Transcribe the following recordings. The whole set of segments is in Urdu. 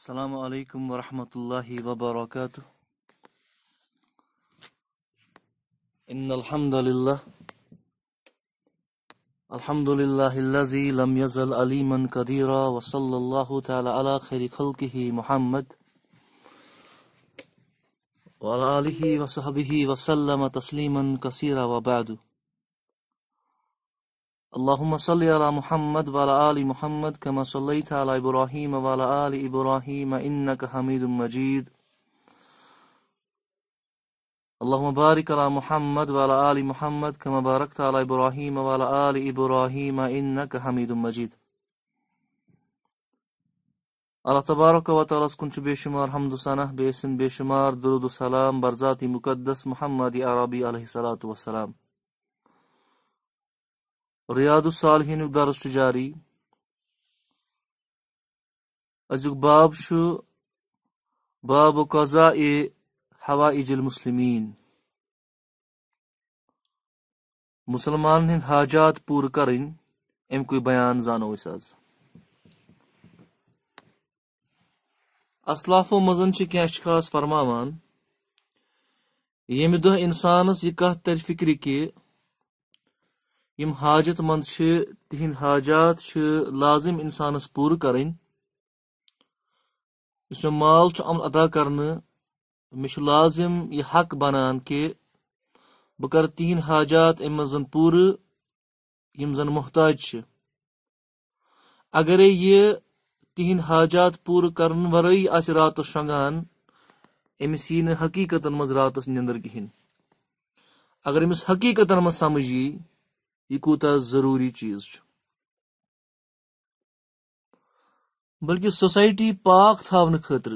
السلام عليكم ورحمة الله وبركاته إن الحمد لله الحمد لله الذي لم يزل أليما قديرا وصلى الله تعالى على خير خلقه محمد وعلى آله وصحبه وسلم تسليما كثيرا وبعد اللهم صل على محمد وعلى آل محمد كما صليت على إبراهيم وعلى آل إبراهيم إنك حميد مجيد اللهم بارك على محمد وعلى آل محمد كما باركت على إبراهيم وعلى آل إبراهيم إنك حميد مجيد الله تبارك وتعالى سكنت بشمار حمد hamdü sana, بشمار درود durudu salam, مقدس محمد عربي عليه الصلاة والسلام ریاض الصالحین درس جاری از باب باب و قضاء حوائج المسلمین مسلمان ہند حاجات پور کرن ام کوئی بیان زانو مزن اصلافو کیا اشخاص فرماوان یمہ دہ انسانس یہ کت تر فکر کہ یم حاجت مند تہند حاجات لازم انسانس پور اس میں مال ادا آدا مش لازم یہ حق بنان کہ تہند حاجات ام زن پور یم زن محتاج اگر یہ تہند حاجات پور کرن ورائی آس آاتس شنگان امس یہ حقیقت راتس نندر کہین اگر امس حقیقت سمجھ یہ یہ کوتاہ ضروری چیز بلکہ سوسائٹی پاک تھوہ خاطر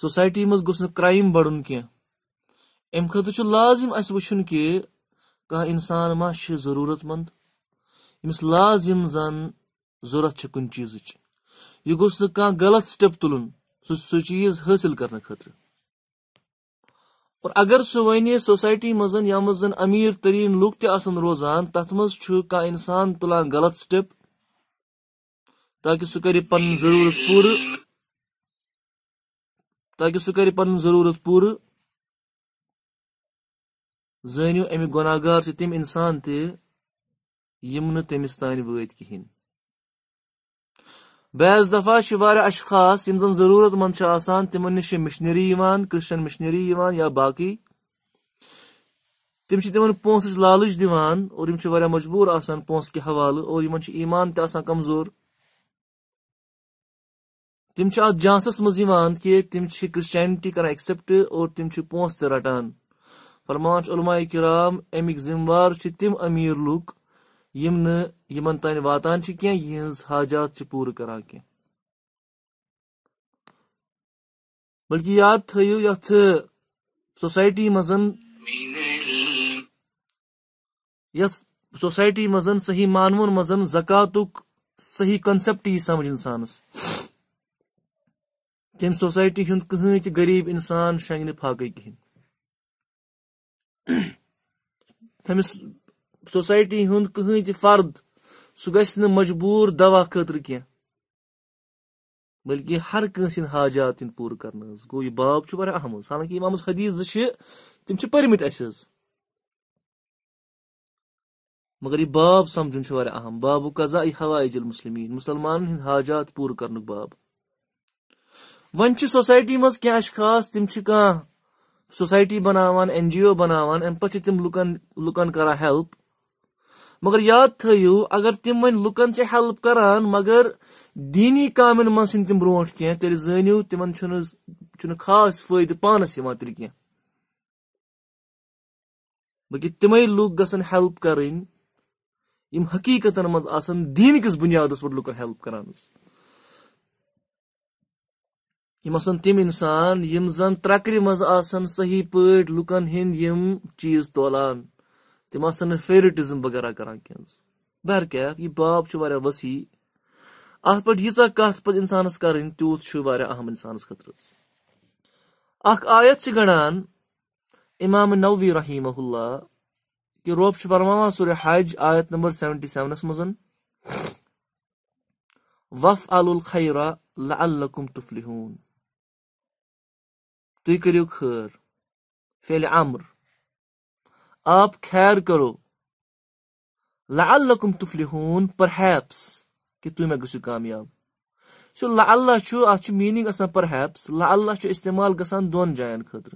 سوسائٹی مز گوس نا بڑھن کیا کی خطر خاطر چھ لازم اہ بچھن کہ کہا انسان ما ضرورت مند امس لازم زن ضرورت کن چیز یہ گوس غلط سٹیپ تلن سو چیز حاصل کرنے خاطر اور اگر سہ ون سوسائٹی مز یا مزن امیر ترین لوگ روزان توزان کا انسان تلان غلط سٹپ تاکہ سہ ضرورت پور تاکہ سہ پن ضرورت پور زنو امی گناہ گارچ تم انسان تم کہین بعض دفعہ دفاع اشخاص یم زن ضرورت مند آسان تم نش مشنری کرسچن مشنری یا باقی تم لالچ اور پوس مجبور آسان پونس کے حوالہ اور ایمان آسان کمزور تم ات جانسس تم کرسچینٹی کر ایکسپٹ اور تم پونس تہ رٹان فرمان علماء کرام امک ذمہ وار تم امیر لک یم نمن تان واتا کی حاجات پور کر بلکہ یاد تیو مزن مز سوسائٹی مز صحیح مزن زکاتک صحیح کنسپٹ یہ سمجھ انسانس تم سوسائٹی ہند کہین تہ غریب انسان شینگ کہین تمس سوسایٹی ہند کہیں تہ فرد سو گسن مجبور دوا خاطر کیا بلکہ ہر کنس ان حاجات ان پور کرنا اس گو یہ باب چھو پر اہم اس حالانکہ امام اس حدیث چھے تم چھے پرمیت ایسے اس مگر یہ باب سمجھن چھو پر اہم باب و قضائی حوائی جل مسلمین مسلمان ان حاجات پور کرنا اس باب ون چھے سوسائٹی مز کیا اشخاص تم چھے کہاں سوسائٹی بناوان این جی او بناوان ان پچھے تم لکن کران ہیلپ مگر یاد تھو اگر تم لکن ہیلپ کران مگر دینی کام سن تم برو کی تیل زنو تم خاص فائدہ پانس تیل کی بلکہ تمے لوگ ہیلپ کریں یم حقیقت مز آسن دین کس بنیاد لکن ہیلپ یم آسن تم انسان یم زن ترکر آسن صحیح پاٹ لکن ہند چیز تولان تم آسان فیوریٹزم وغیرہ کران کینز بہرکیف کیا یہ باب چھو وارے وسی آہ پڑھ یہ سا کہت پڑھ انسان اس کا رہن تیوت چھو وارے اہم انسان اس خطرت آیت چھ گڑان امام نووی رحیمہ اللہ کی روپ چھو فرماما سور حج آیت نمبر سیونٹی سیون اس مزن وفعل الخیر لعلکم تفلحون تو یہ کریو خیر فیل عمر آپ خیر کرو لعلکم لہ قم تفلیہ ہوں پریپس کہ تصوام سہ اللہ اتھ میننگ آرہیپس للہ چمال گزان دون جائن خاطر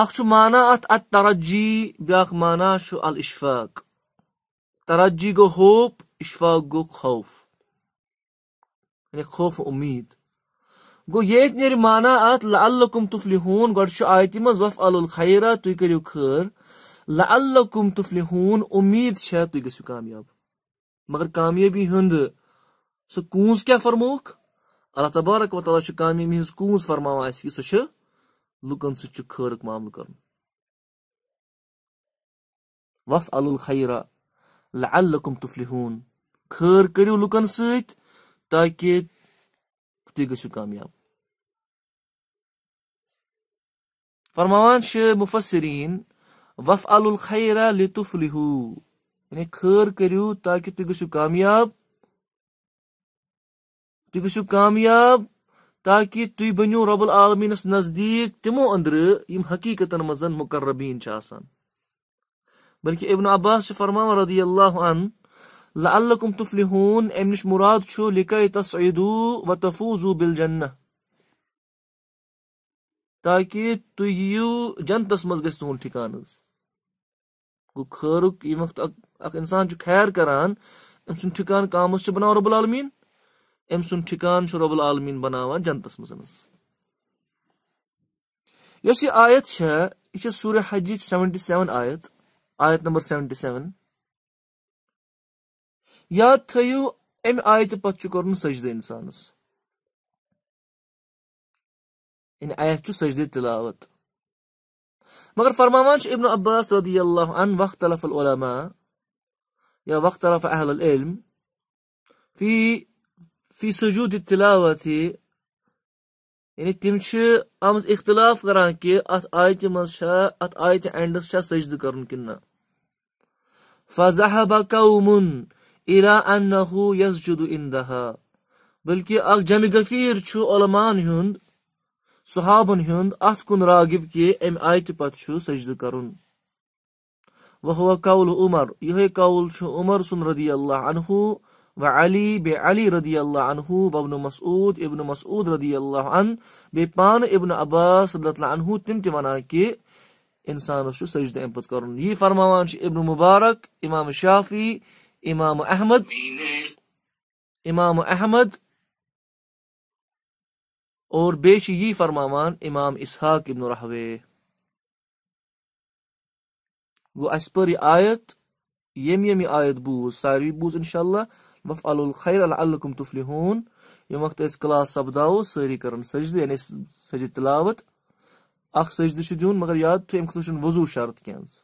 اخ مانا اتھ ات ترجی بیا مانا چل الاشفاق ترجی گو ہوپ اشفاق گو خوف یعنی خوف امید گو نیر مانا ات لعلکم تفلحون لم تفلیہ وف مف الخیرہ ترو خم لعلکم تفلحون امید ہے تی گو کامیاب مگر کایبی ہند سونس کیا فرماق اللہ تبارک و تعالیٰ کایبی ہوس فرما اس لکن سک معامل کر وف الخیرا لعلکم تفلحون ہون خر کہو لکن ساکہ سو کامیاب فرمان شیخ مفسرین وف الخیرہ لطف لہو یعنی کریو تاکہ تسو کامیاب تسو کامیاب تاکہ تب بنیو رب العالمینس نزدیک تموح حقیقت مز مقربین بلکہ ابن عباس فرماوان رضی اللہ لعلکم تفلحون ام نش مراد چھو لکی و تفوزو بالجنہ تاکہ تیو جنتس منگ تہد ٹھکان گو خوب وقت اختان خیر كران ام سن ٹھکان كام بنانا رب العالمین ام س ٹھکان رب العالمین بنانا جنتس من یس یہ آیت ہے یہ سورہ حجی سونٹی سون آیت آیت نمبر سیونٹی سون या थयु एम आयत पच्चुकर्नु सजदे इंसानस इन आयत चु सजदे तिलावत مگر فرماوان چھ ابن عباس رضی اللہ عنہ واختلف العلماء یا واختلف اهل العلم في في سجود التلاوة یعنی تم چھ آمز اختلاف کران کہ ات آیت مز چھا ات آیت اینڈس چھا سجدہ کرن کنا فذهب قوم ارا انه یسجد عندها بلکہ اخہ جمہ غفیر علمان ہند صحابن ہند ات کن راغب کہ ام آیت آیتہ پتہ سجد کر قول عمر یہ قول عمر سن رضی اللہ عنہ و علی بے علی رضی اللہ عنہ وبن و مسود ابن مسعود رضی اللہ عنہ بے پان ابن عباس اللہ عنہ تم تہان کہ اِنسان چھ سجدہ امہ کرن یہ فرماوان سے ابن مبارک امام شافی امام احمد امام احمد اور یہ فرمامان امام اسحاق ابن رحوے گو اس پر یہ آیت یم یم آیت بوز سارے بوز انشاءاللہ وفعل الخیر لعلکم تفلحون یمہ وقت اس کلاس سبداو ساری کرن سجدی یعنی سجد تلاوت اخ مگر یاد تو امکتوشن وضو شرط کینز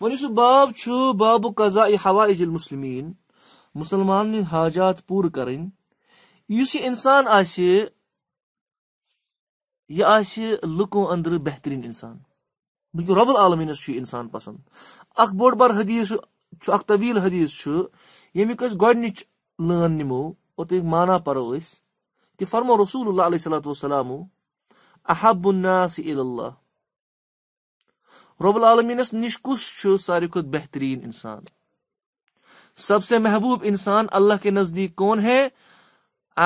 و باب باب و حوائج المسلمین المسمین مسلمان حاجات پور یہ آ لکو اندر بہترین بلکہ رب العالمینس یہ انسان پسند بار حدیث اخ طویل حدیث یمیک گوڈنچ لن نمو او تیک مانا أسۍ کہ فرمو رسول اللہ علیہ صلاتُ وسلام احب الناس صلہ رب العالمینس نش کس ساروی کھت بہترین انسان سب سے محبوب انسان اللہ کے نزدیک کون ہے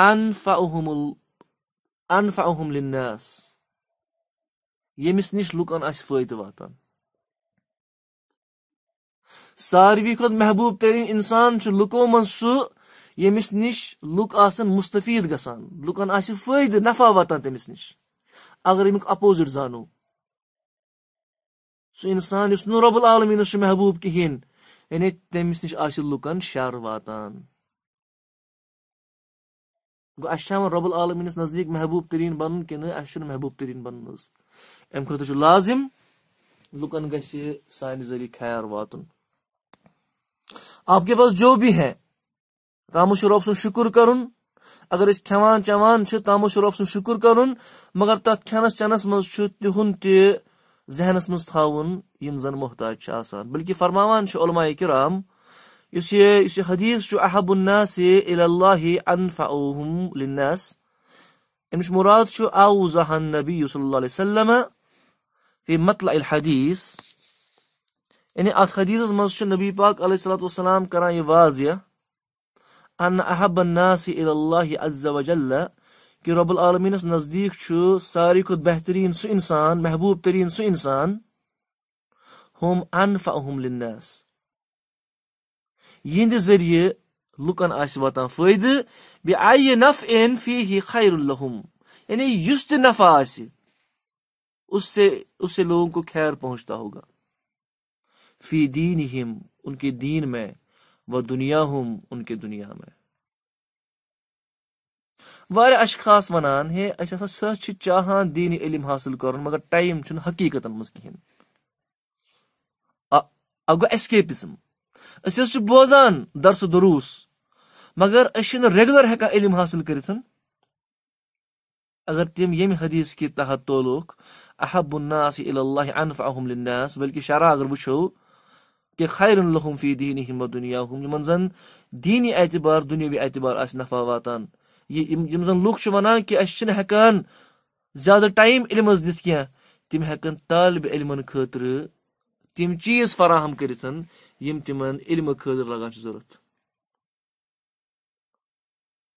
این فمل ان فاہم لمس نش لات ساروی کھت محبوب ترین انسان چھ لکو من سو یمس نش لک آسن مستفید گسان لکن اس فائدہ نفع واتاں تمس نش اگر امی اپوزٹ زانو سو انسان اس نو رب العالمین اس محبوب کی یعنی تمیس نش آسی لکن شار واتان گو اشتام رب العالمین اس نزدیک محبوب ترین بن کنے اشتر محبوب ترین بن اس ام کرتا جو لازم لکن گسی سائن زری خیر واتن آپ کے پاس جو بھی ہے تاموش رب سن شکر کرن اگر اس کھوان چوان چھے تاموش رب سن شکر کرن مگر تاک کھانس چانس مزشوت تیہن تیہ ذہنس مز تھاؤن يمزن محتاج شاسان آسان بلکہ فرماوان شو علماء كرام يسي يسي حديث شو احب الناس الى الله أنفعوهم للناس امش مراد شو اوزح النبي صلى الله عليه وسلم في مطلع الحديث يعني ات حديث مز چھ نبی پاک علیہ الصلوۃ والسلام کران يوازيه ان احب الناس الى الله عز وجل کہ رب العالمینس نزدیک ساری کو بہترین سہ انسان محبوب ترین سہ ام ان فہم لند یہ ذریعہ لکن آس واتا فائدہ بی آئی یہ نف این فی ہی خیر الحم یعنی اس نفع آس سے اس سے لوگوں کو خیر پہنچتا ہوگا فی دین ہم ان کے دین میں و دنیا ہم ان کے دنیا میں واریاہ اشخاص ونان ہے اس اچھا، ہسا سہ چھ چاہان دینی علم حاصل کرن مگر ٹائم چھن حقیقتن مز کہین اگو ایسکیپزم اس اس چھ بوزان درس دروس مگر اس چھن ریگولر ہیکا علم حاصل کرتن اگر تم یم حدیث کی تحت تولوک احب الناس الى الله انفعهم للناس بلکہ شرع اگر بچھو کہ خیر لهم فی دینهم و دنیاهم یمن زن دینی اعتبار دنیوی اعتبار اس نفع واتان یم زن لوگ ونان کہ اس ہیکان زیادہ ٹائم علم دت کی تم ہیکن طالب علم خاطر تم چیز فراہم کرت یم تم علم خاطر لگان ضرورت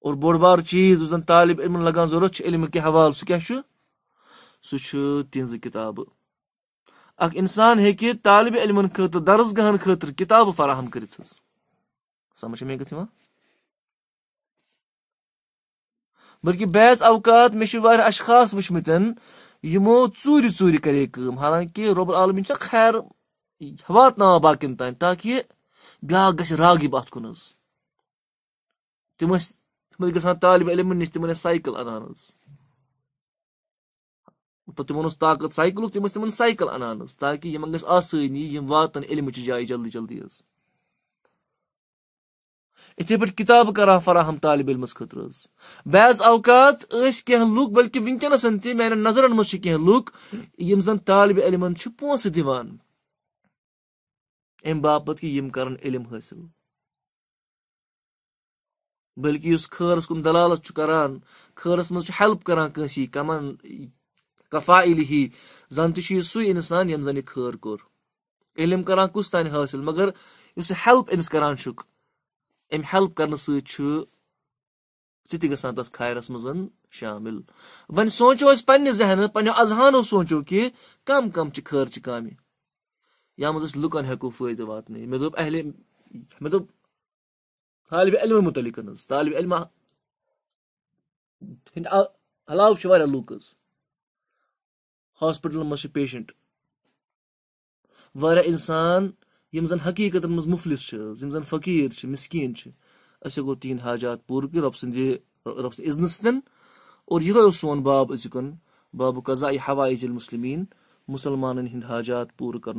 اور بوڑ بار چیز اس زن طالب علم لگان ضرورت علم کے حوالہ سہ کیا سہ تہذ کتاب اک انسان ہیکہ طالب علم خاطر درس گاہن خاطر کتاب فراہم کرت سمجھ میں گت بلکہ بعض اوقات میرے اشخاص یمو ہموی چوری کرے کہ حالانکہ ربر عالم خیر واتن باقین تان تاکہ بیااگ گھر راغب اتن تم تم گھنٹے طالب ٲسۍ سایکل تم حظ تہٕ تِمن اوس طاقت سایکلُک سائیکلک تم تم سائیکل انان یِمن گژھِ آسٲنی یِم واتن علمٕچہِ جایہِ جلدی جلدی حظ اتھے پہ کتاب کرا فراہم طالب علمس خطر بعض اوقات کیلکہ ونکسن تعین نظرن لوگ یم زن طالب علم ام دم کہ یم کرن علم حاصل بلکہ اس خرس کن دلالتھ کان خرس کران کنسی کمن کفا علی ہی زن تھی سی انسان یم زن یہ خیر کور علم کران کس تان حاصل مگر اس ہیلپ امس شک ام ہلپ کر سک گت خرس من شامل و سوچو اہن و پذہانو سوچو کہ کم کم چ خرچ کا مجھے لکن ہکو فائدہ واتن طالبہِ دہل مے دب عال علمہ متعلق طالب علم منٛز چھِ ہاسپٹل واریاہ اِنسان یم حقیقت مز مفلس زن فقیر مسکین اصل تیہ حاجات پور کر رب سند رب سزن سن اور یہ سون باب از باب قزائے حوائج المسلمین مسلم مسلمان ہند حاجات پور کر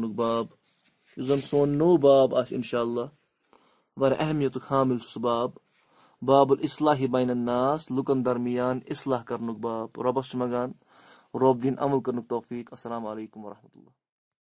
سون نو باب آنشاء اللہ وار اہمیت حامل سہ باب باب الاصلاح بین الناس لکن درمیان اصلاح کرن باب ربس منگان رب دین عمل کرنک توفیق السلام علیکم ورحمۃ اللہ